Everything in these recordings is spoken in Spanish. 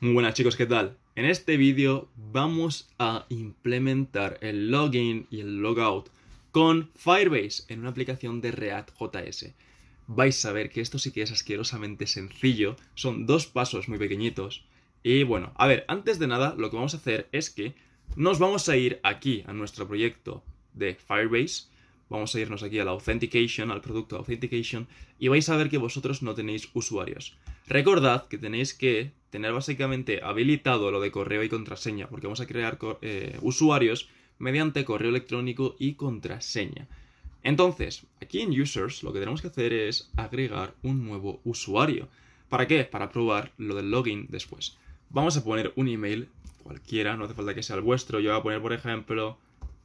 Muy buenas chicos, ¿qué tal? En este vídeo vamos a implementar el login y el logout con Firebase en una aplicación de React JS. Vais a ver que esto sí que es asquerosamente sencillo, son dos pasos muy pequeñitos. Y bueno, a ver, antes de nada lo que vamos a hacer es que nos vamos a ir aquí a nuestro proyecto de Firebase, vamos a irnos aquí a la Authentication, al producto Authentication, y vais a ver que vosotros no tenéis usuarios. Recordad que tenéis que tener básicamente habilitado lo de correo y contraseña, porque vamos a crear eh, usuarios mediante correo electrónico y contraseña. Entonces, aquí en Users lo que tenemos que hacer es agregar un nuevo usuario. ¿Para qué? Para probar lo del login después. Vamos a poner un email cualquiera, no hace falta que sea el vuestro. Yo voy a poner, por ejemplo,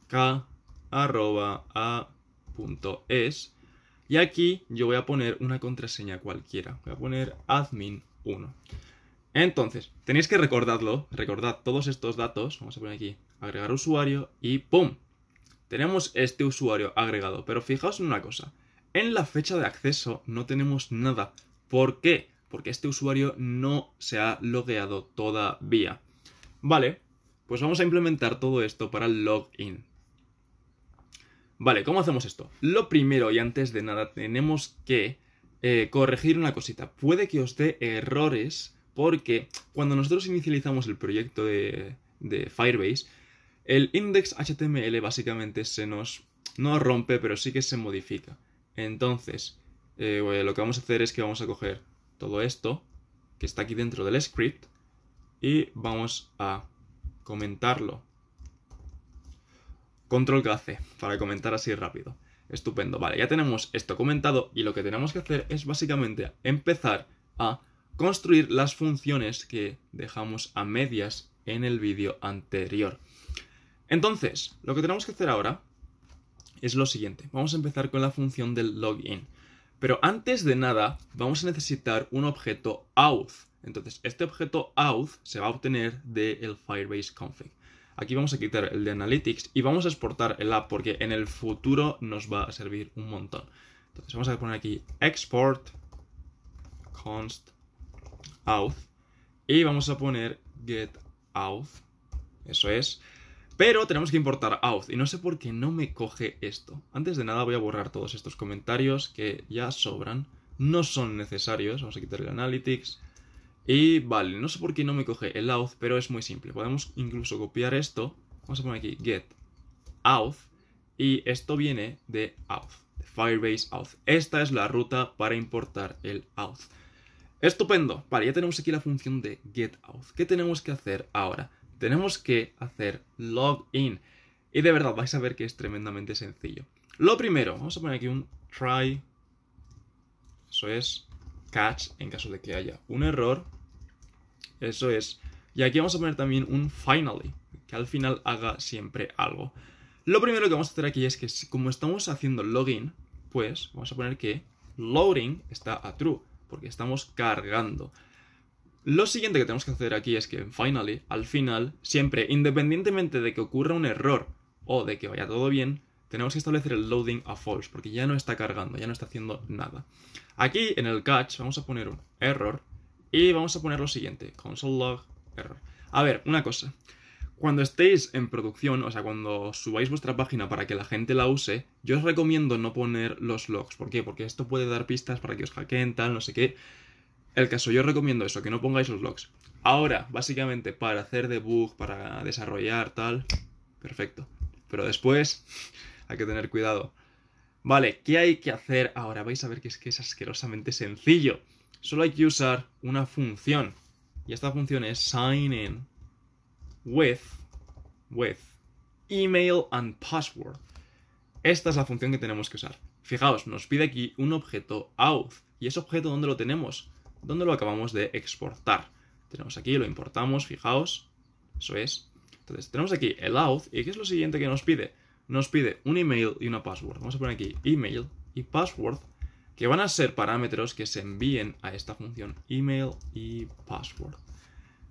k.a.es y aquí yo voy a poner una contraseña cualquiera. Voy a poner admin1. Entonces, tenéis que recordarlo, recordad todos estos datos. Vamos a poner aquí agregar usuario y ¡pum! Tenemos este usuario agregado, pero fijaos en una cosa. En la fecha de acceso no tenemos nada. ¿Por qué? Porque este usuario no se ha logueado todavía. Vale, pues vamos a implementar todo esto para el login. Vale, ¿cómo hacemos esto? Lo primero y antes de nada tenemos que eh, corregir una cosita. Puede que os dé errores porque cuando nosotros inicializamos el proyecto de, Firebase, el index.html HTML básicamente se nos rompe, pero sí que se modifica. Entonces, eh, lo que vamos a hacer es que vamos a coger todo esto que está aquí dentro del script y vamos a comentarlo Control que hace para comentar así rápido. Estupendo, vale, ya tenemos esto comentado y lo que tenemos que hacer es básicamente empezar a construir las funciones que dejamos a medias en el vídeo anterior. Entonces, lo que tenemos que hacer ahora es lo siguiente. Vamos a empezar con la función del login. Pero antes de nada, vamos a necesitar un objeto auth. Entonces, este objeto auth se va a obtener del Firebase config. Aquí vamos a quitar el de Analytics y vamos a exportar el app porque en el futuro nos va a servir un montón. Entonces vamos a poner aquí export const auth y vamos a poner get auth. Eso es. Pero tenemos que importar auth y no sé por qué no me coge esto. Antes de nada voy a borrar todos estos comentarios que ya sobran. No son necesarios. Vamos a quitar el analytics. Y vale, no sé por qué no me coge el auth, pero es muy simple. Podemos incluso copiar esto. Vamos a poner aquí get auth. Y esto viene de auth, de Firebase auth. Esta es la ruta para importar el auth. Estupendo. Vale, ya tenemos aquí la función de get auth. ¿Qué tenemos que hacer ahora? Tenemos que hacer login. Y de verdad vais a ver que es tremendamente sencillo. Lo primero, vamos a poner aquí un try. Eso es catch en caso de que haya un error. Eso es. Y aquí vamos a poner también un finally, que al final haga siempre algo. Lo primero que vamos a hacer aquí es que como estamos haciendo login, pues vamos a poner que loading está a true, porque estamos cargando. Lo siguiente que tenemos que hacer aquí es que en finally, al final, siempre, independientemente de que ocurra un error o de que vaya todo bien, tenemos que establecer el loading a false, porque ya no está cargando, ya no está haciendo nada. Aquí en el catch vamos a poner un error y vamos a poner lo siguiente, console log error. A ver, una cosa. Cuando estéis en producción, o sea, cuando subáis vuestra página para que la gente la use, yo os recomiendo no poner los logs. ¿Por qué? Porque esto puede dar pistas para que os hackeen, tal, no sé qué. El caso, yo os recomiendo eso, que no pongáis los logs. Ahora, básicamente, para hacer debug, para desarrollar, tal, perfecto. Pero después, que tener cuidado. Vale, ¿qué hay que hacer ahora? Vais a ver que es que es asquerosamente sencillo. Solo hay que usar una función. Y esta función es sign with, with email and password. Esta es la función que tenemos que usar. Fijaos, nos pide aquí un objeto out ¿Y ese objeto dónde lo tenemos? ¿Dónde lo acabamos de exportar? Tenemos aquí, lo importamos, fijaos. Eso es. Entonces, tenemos aquí el out ¿Y qué es lo siguiente que nos pide? nos pide un email y una password. Vamos a poner aquí email y password, que van a ser parámetros que se envíen a esta función email y password.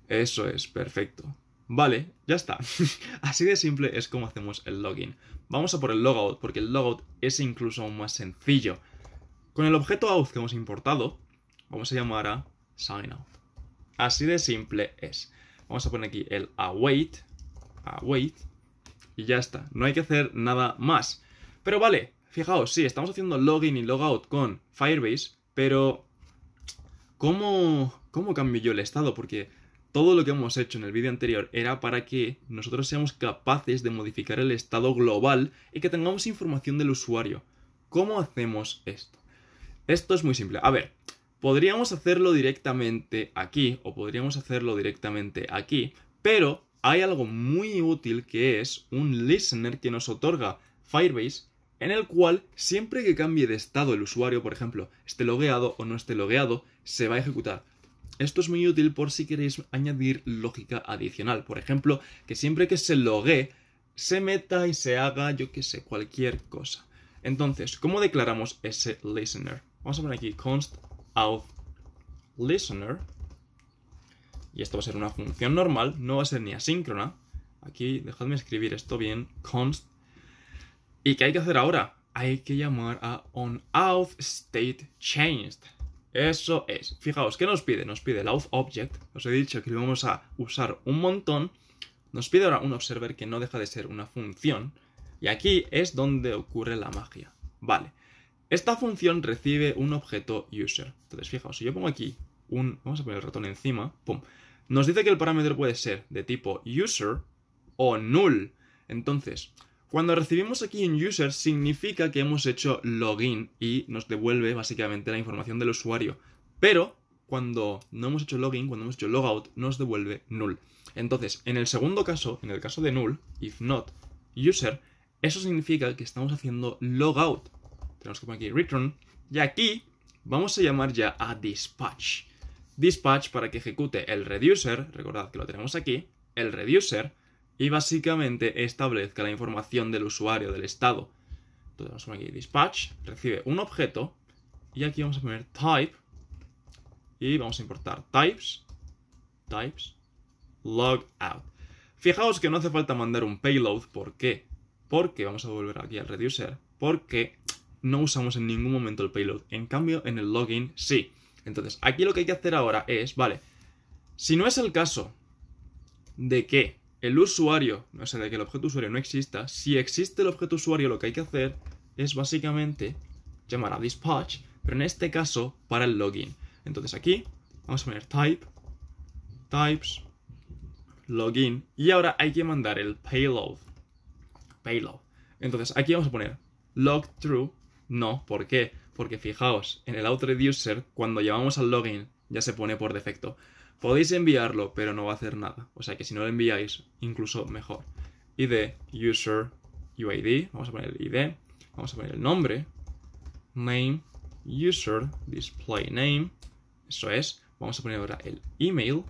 Eso es, perfecto. Vale, ya está. Así de simple es como hacemos el login. Vamos a por el logout, porque el logout es incluso aún más sencillo. Con el objeto out que hemos importado, vamos a llamar a signout. Así de simple es. Vamos a poner aquí el await, await, y ya está, no hay que hacer nada más. Pero vale, fijaos, sí, estamos haciendo login y logout con Firebase, pero ¿cómo, cómo cambio yo el estado? Porque todo lo que hemos hecho en el vídeo anterior era para que nosotros seamos capaces de modificar el estado global y que tengamos información del usuario. ¿Cómo hacemos esto? Esto es muy simple. A ver, podríamos hacerlo directamente aquí o podríamos hacerlo directamente aquí, pero hay algo muy útil que es un listener que nos otorga Firebase en el cual siempre que cambie de estado el usuario, por ejemplo, esté logueado o no esté logueado, se va a ejecutar. Esto es muy útil por si queréis añadir lógica adicional. Por ejemplo, que siempre que se logue, se meta y se haga, yo que sé, cualquier cosa. Entonces, ¿cómo declaramos ese listener? Vamos a poner aquí const out listener y esto va a ser una función normal, no va a ser ni asíncrona. Aquí, dejadme escribir esto bien, const. ¿Y qué hay que hacer ahora? Hay que llamar a onAuthStateChanged, Eso es. Fijaos, ¿qué nos pide? Nos pide el auth object. Os he dicho que lo vamos a usar un montón. Nos pide ahora un observer que no deja de ser una función. Y aquí es donde ocurre la magia. Vale. Esta función recibe un objeto user. Entonces, fijaos, si yo pongo aquí un... Vamos a poner el ratón encima. Pum nos dice que el parámetro puede ser de tipo user o null. Entonces, cuando recibimos aquí en user significa que hemos hecho login y nos devuelve básicamente la información del usuario. Pero cuando no hemos hecho login, cuando hemos hecho logout, nos devuelve null. Entonces, en el segundo caso, en el caso de null, if not user, eso significa que estamos haciendo logout. Tenemos que poner aquí return y aquí vamos a llamar ya a dispatch dispatch para que ejecute el reducer, recordad que lo tenemos aquí, el reducer, y básicamente establezca la información del usuario, del estado. Entonces vamos a poner aquí dispatch, recibe un objeto, y aquí vamos a poner type, y vamos a importar types, types, logout. Fijaos que no hace falta mandar un payload, ¿por qué? Porque, vamos a volver aquí al reducer, porque no usamos en ningún momento el payload, en cambio en el login sí. Entonces, aquí lo que hay que hacer ahora es, vale, si no es el caso de que el usuario, no sea, de que el objeto usuario no exista, si existe el objeto usuario, lo que hay que hacer es básicamente llamar a dispatch, pero en este caso para el login. Entonces aquí vamos a poner type, types, login, y ahora hay que mandar el payload. Payload. Entonces aquí vamos a poner log true, no, ¿por qué? porque fijaos, en el user cuando llamamos al login, ya se pone por defecto. Podéis enviarlo, pero no va a hacer nada. O sea que si no lo enviáis, incluso mejor. ID user UID, vamos a poner el ID, vamos a poner el nombre, name user display name, eso es. Vamos a poner ahora el email,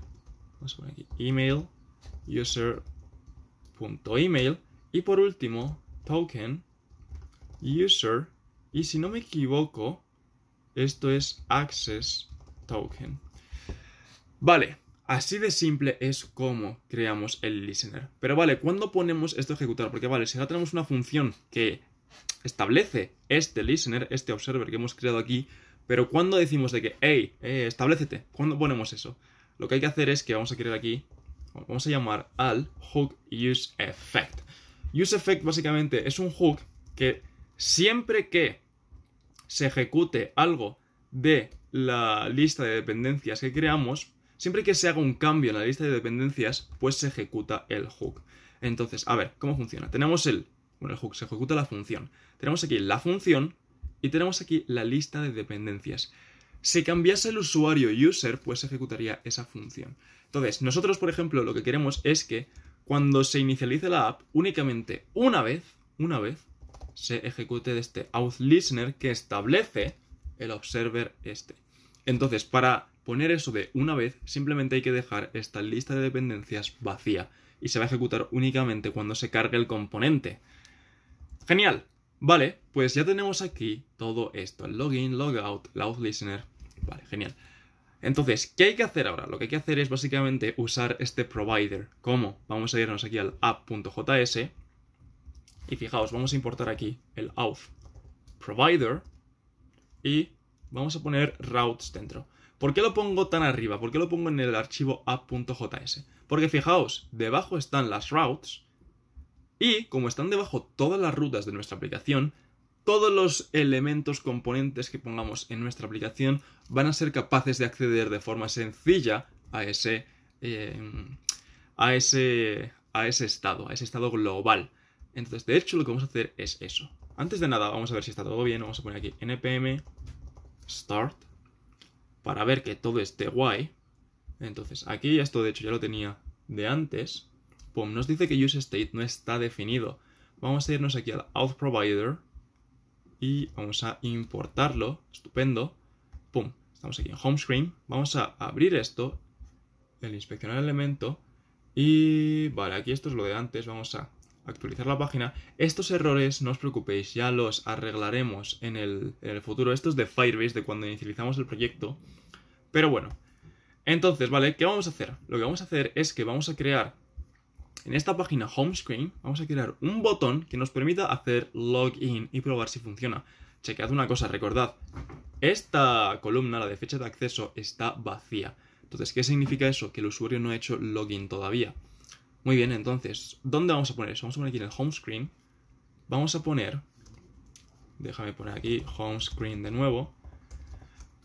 vamos a poner aquí email user.email y por último token user y si no me equivoco, esto es Access Token. Vale, así de simple es como creamos el listener. Pero vale, ¿cuándo ponemos esto a ejecutar? Porque vale, si ahora tenemos una función que establece este listener, este observer que hemos creado aquí, pero ¿cuándo decimos de que, hey, eh, establecete? ¿Cuándo ponemos eso? Lo que hay que hacer es que vamos a crear aquí, vamos a llamar al hook use effect. Use effect básicamente es un hook que siempre que se ejecute algo de la lista de dependencias que creamos, siempre que se haga un cambio en la lista de dependencias, pues se ejecuta el hook. Entonces, a ver, ¿cómo funciona? Tenemos el, bueno, el hook, se ejecuta la función. Tenemos aquí la función y tenemos aquí la lista de dependencias. Si cambiase el usuario user, pues ejecutaría esa función. Entonces, nosotros, por ejemplo, lo que queremos es que cuando se inicialice la app, únicamente una vez, una vez, se ejecute de este outlistener que establece el observer este. Entonces, para poner eso de una vez, simplemente hay que dejar esta lista de dependencias vacía y se va a ejecutar únicamente cuando se cargue el componente. Genial. Vale, pues ya tenemos aquí todo esto, el login, logout, el listener. Vale, genial. Entonces, ¿qué hay que hacer ahora? Lo que hay que hacer es básicamente usar este provider. ¿Cómo? Vamos a irnos aquí al app.js y fijaos, vamos a importar aquí el auth provider y vamos a poner routes dentro. ¿Por qué lo pongo tan arriba? ¿Por qué lo pongo en el archivo app.js? Porque fijaos, debajo están las routes y como están debajo todas las rutas de nuestra aplicación, todos los elementos componentes que pongamos en nuestra aplicación van a ser capaces de acceder de forma sencilla a ese, eh, a ese, a ese estado, a ese estado global. Entonces, de hecho, lo que vamos a hacer es eso. Antes de nada, vamos a ver si está todo bien. Vamos a poner aquí npm start para ver que todo esté guay. Entonces, aquí esto de hecho ya lo tenía de antes. Pum, nos dice que useState no está definido. Vamos a irnos aquí al outProvider, y vamos a importarlo. Estupendo. Pum, estamos aquí en home screen. Vamos a abrir esto, el inspeccionar elemento y vale, aquí esto es lo de antes. Vamos a actualizar la página. Estos errores, no os preocupéis, ya los arreglaremos en el, futuro. Esto es de Firebase, de cuando inicializamos el proyecto. Pero bueno, entonces, ¿vale? ¿Qué vamos a hacer? Lo que vamos a hacer es que vamos a crear en esta página home screen, vamos a crear un botón que nos permita hacer login y probar si funciona. Chequead una cosa, recordad, esta columna, la de fecha de acceso, está vacía. Entonces, ¿qué significa eso? Que el usuario no ha hecho login todavía. Muy bien, entonces, ¿dónde vamos a poner eso? Vamos a poner aquí en el home screen. Vamos a poner, déjame poner aquí home screen de nuevo.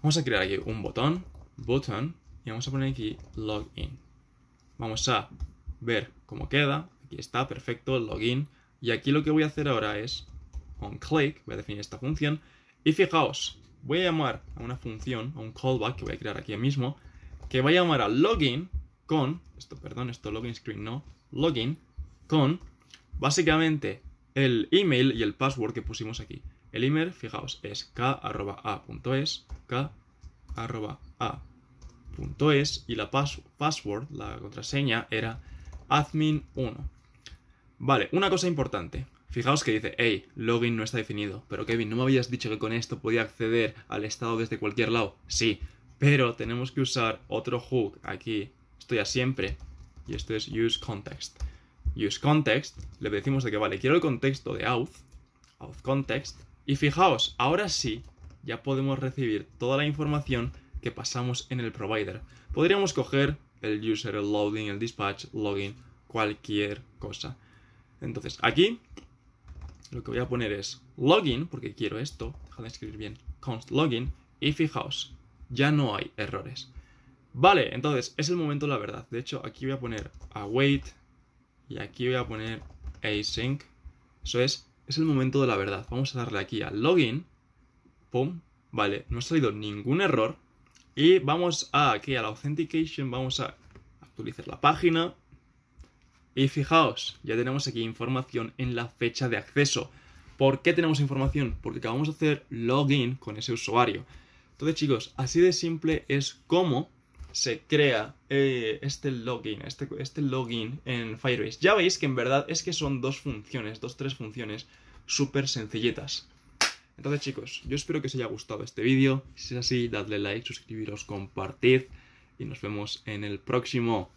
Vamos a crear aquí un botón, button, y vamos a poner aquí login. Vamos a ver cómo queda. Aquí está, perfecto, login. Y aquí lo que voy a hacer ahora es on click, voy a definir esta función. Y fijaos, voy a llamar a una función, a un callback que voy a crear aquí mismo, que va a llamar a login con, esto perdón, esto login screen no, login con básicamente el email y el password que pusimos aquí. El email, fijaos, es k.a.es, k.a.es y la password, la contraseña era admin1. Vale, una cosa importante. Fijaos que dice, hey, login no está definido. Pero Kevin, ¿no me habías dicho que con esto podía acceder al estado desde cualquier lado? Sí, pero tenemos que usar otro hook aquí esto ya siempre, y esto es use context. Use context, le decimos de que vale, quiero el contexto de auth, auth context, y fijaos, ahora sí, ya podemos recibir toda la información que pasamos en el provider. Podríamos coger el user, el loading, el dispatch, login, cualquier cosa. Entonces, aquí lo que voy a poner es login, porque quiero esto, déjame escribir bien, const login, y fijaos, ya no hay errores. Vale, entonces, es el momento de la verdad. De hecho, aquí voy a poner await y aquí voy a poner async. Eso es, es el momento de la verdad. Vamos a darle aquí a login. Pum. Vale, no ha salido ningún error. Y vamos a aquí a la authentication, vamos a actualizar la página. Y fijaos, ya tenemos aquí información en la fecha de acceso. ¿Por qué tenemos información? Porque acabamos de hacer login con ese usuario. Entonces chicos, así de simple es como se crea eh, este login, este, este login en Firebase. Ya veis que en verdad es que son dos funciones, dos, tres funciones súper sencillitas. Entonces chicos, yo espero que os haya gustado este vídeo. Si es así, dadle like, suscribiros, compartid y nos vemos en el próximo.